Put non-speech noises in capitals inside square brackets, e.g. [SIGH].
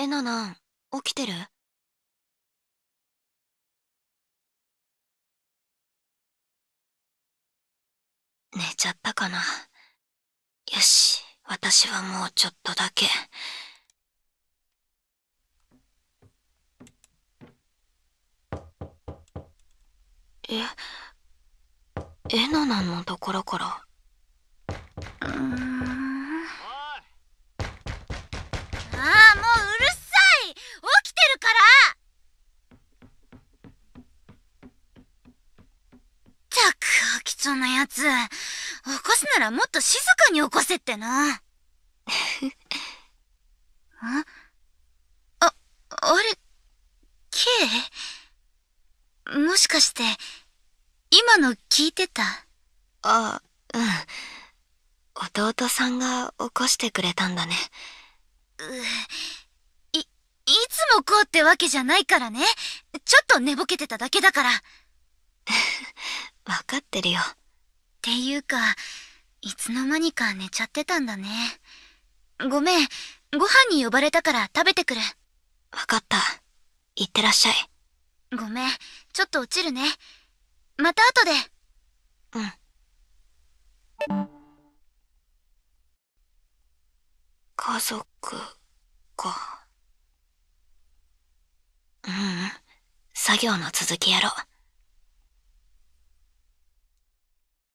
えなん、起きてる寝ちゃったかな。よし、私はもうちょっとだけ。え、えななのところから。うんそのやつ起こすならもっと静かに起こせってな [LAUGHS] あああれイもしかして今の聞いてたあうん弟さんが起こしてくれたんだねいいつもこうってわけじゃないからねちょっと寝ぼけてただけだから [LAUGHS] わかってるよ。っていうか、いつの間にか寝ちゃってたんだね。ごめん、ご飯に呼ばれたから食べてくる。わかった。いってらっしゃい。ごめん、ちょっと落ちるね。また後で。うん。家族か。うん、作業の続きやろう。